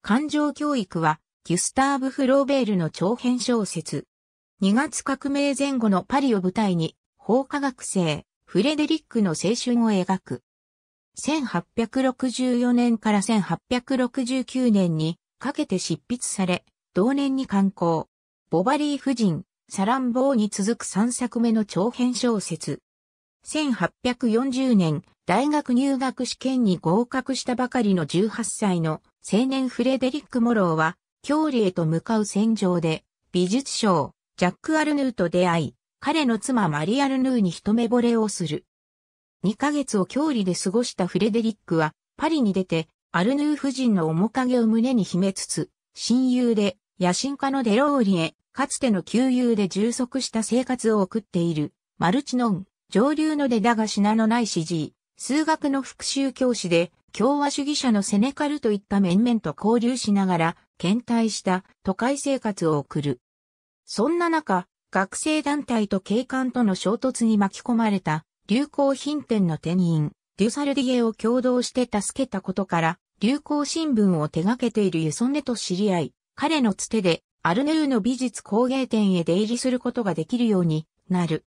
感情教育は、ギュスターブ・フローベールの長編小説。2月革命前後のパリを舞台に、法科学生、フレデリックの青春を描く。1864年から1869年にかけて執筆され、同年に刊行。ボバリー夫人、サランボーに続く3作目の長編小説。1840年、大学入学試験に合格したばかりの18歳の青年フレデリック・モローは、郷里へと向かう戦場で、美術賞、ジャック・アルヌーと出会い、彼の妻マリアルヌーに一目惚れをする。2ヶ月を郷里で過ごしたフレデリックは、パリに出て、アルヌー夫人の面影を胸に秘めつつ、親友で、野心家のデローリへ、かつての旧友で充足した生活を送っている、マルチノン、上流の出だが品のない指示。数学の復習教師で、共和主義者のセネカルといった面々と交流しながら、検体した都会生活を送る。そんな中、学生団体と警官との衝突に巻き込まれた、流行品店の店員、デュサルディエを共同して助けたことから、流行新聞を手掛けているユソネと知り合い、彼のつてで、アルネウの美術工芸店へ出入りすることができるようになる。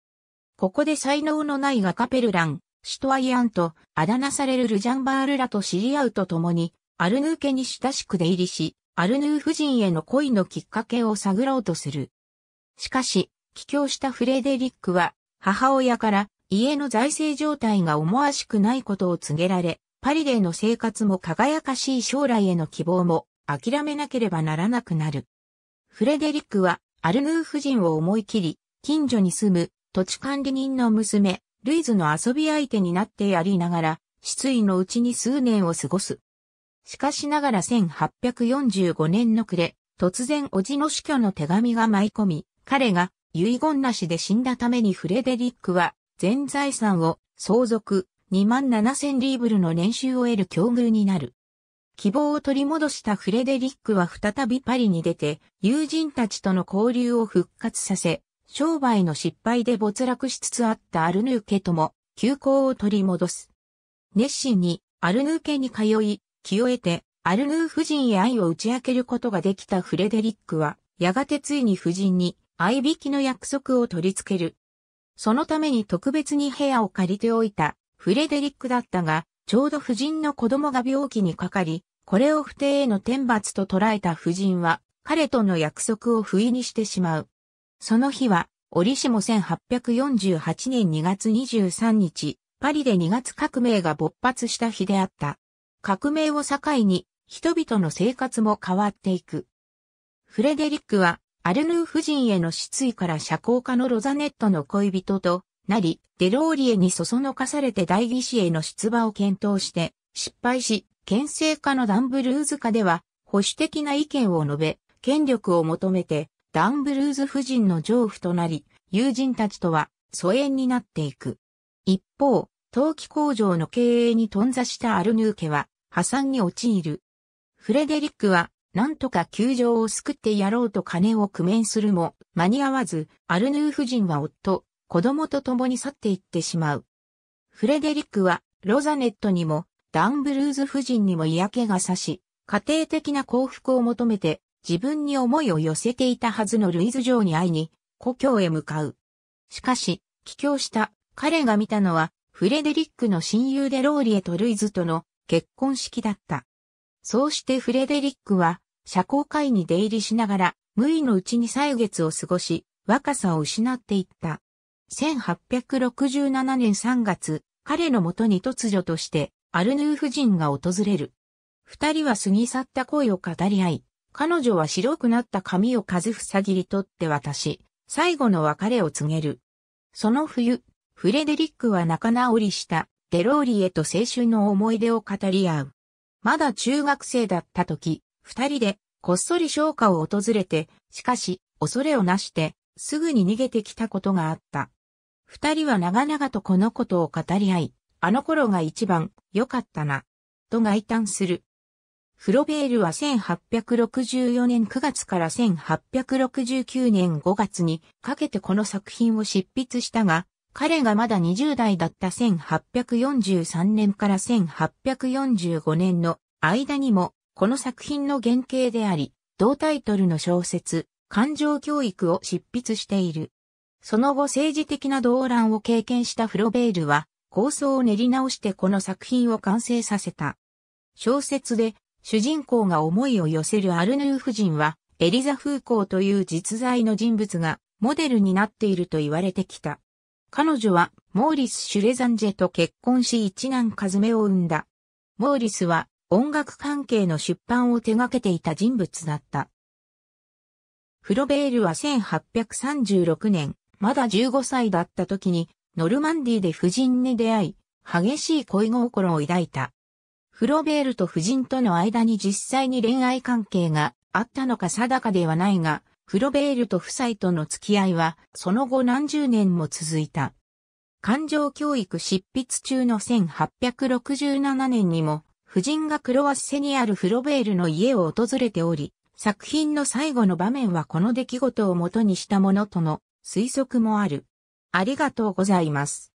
ここで才能のない画家ペルラン、シトアイアンとあだ名されるルジャンバールらと知り合うとともに、アルヌー家に親しく出入りし、アルヌー夫人への恋のきっかけを探ろうとする。しかし、帰郷したフレデリックは、母親から家の財政状態が思わしくないことを告げられ、パリでの生活も輝かしい将来への希望も諦めなければならなくなる。フレデリックはアルヌー夫人を思い切り、近所に住む土地管理人の娘、ルイズの遊び相手になってやりながら、失意のうちに数年を過ごす。しかしながら1845年の暮れ、突然叔父の死去の手紙が舞い込み、彼が遺言なしで死んだためにフレデリックは全財産を相続2万7千リーブルの年収を得る境遇になる。希望を取り戻したフレデリックは再びパリに出て友人たちとの交流を復活させ、商売の失敗で没落しつつあったアルヌーケとも、休校を取り戻す。熱心にアルヌーケに通い、気を得て、アルヌー夫人へ愛を打ち明けることができたフレデリックは、やがてついに夫人に、愛引きの約束を取り付ける。そのために特別に部屋を借りておいた、フレデリックだったが、ちょうど夫人の子供が病気にかかり、これを不定への天罰と捉えた夫人は、彼との約束を不意にしてしまう。その日は、折しも1848年2月23日、パリで2月革命が勃発した日であった。革命を境に、人々の生活も変わっていく。フレデリックは、アルヌー夫人への失意から社交家のロザネットの恋人となり、デローリエにそそのかされて代議士への出馬を検討して、失敗し、県政家のダンブルーズ家では、保守的な意見を述べ、権力を求めて、ダンブルーズ夫人の丈夫となり、友人たちとは疎遠になっていく。一方、陶器工場の経営に頓挫したアルヌー家は破産に陥る。フレデリックはなんとか窮状を救ってやろうと金を工面するも間に合わず、アルヌー夫人は夫、子供と共に去っていってしまう。フレデリックはロザネットにもダンブルーズ夫人にも嫌気がさし、家庭的な幸福を求めて自分に思いを寄せていたはずのルイズ・城に会いに、故郷へ向かう。しかし、帰郷した彼が見たのは、フレデリックの親友でローリエとルイズとの結婚式だった。そうしてフレデリックは、社交会に出入りしながら、無意のうちに歳月を過ごし、若さを失っていった。1867年3月、彼のもとに突如として、アルヌー夫人が訪れる。二人は過ぎ去った恋を語り合い、彼女は白くなった髪を数塞ぎり取って渡し、最後の別れを告げる。その冬、フレデリックは仲直りしたデローリエと青春の思い出を語り合う。まだ中学生だった時、二人でこっそり商家を訪れて、しかし恐れをなしてすぐに逃げてきたことがあった。二人は長々とこのことを語り合い、あの頃が一番良かったな、と外嘆する。フロベールは1864年9月から1869年5月にかけてこの作品を執筆したが、彼がまだ20代だった1843年から1845年の間にも、この作品の原型であり、同タイトルの小説、感情教育を執筆している。その後政治的な動乱を経験したフロベールは、構想を練り直してこの作品を完成させた。小説で主人公が思いを寄せるアルヌー夫人は、エリザ・フーコーという実在の人物がモデルになっていると言われてきた。彼女はモーリス・シュレザンジェと結婚し一男カズメを生んだ。モーリスは音楽関係の出版を手掛けていた人物だった。フロベールは1836年、まだ15歳だった時に、ノルマンディで夫人に出会い、激しい恋心を抱いた。フロベールと夫人との間に実際に恋愛関係があったのか定かではないが、フロベールと夫妻との付き合いはその後何十年も続いた。感情教育執筆中の1867年にも、夫人がクロワッセにあるフロベールの家を訪れており、作品の最後の場面はこの出来事を元にしたものとの推測もある。ありがとうございます。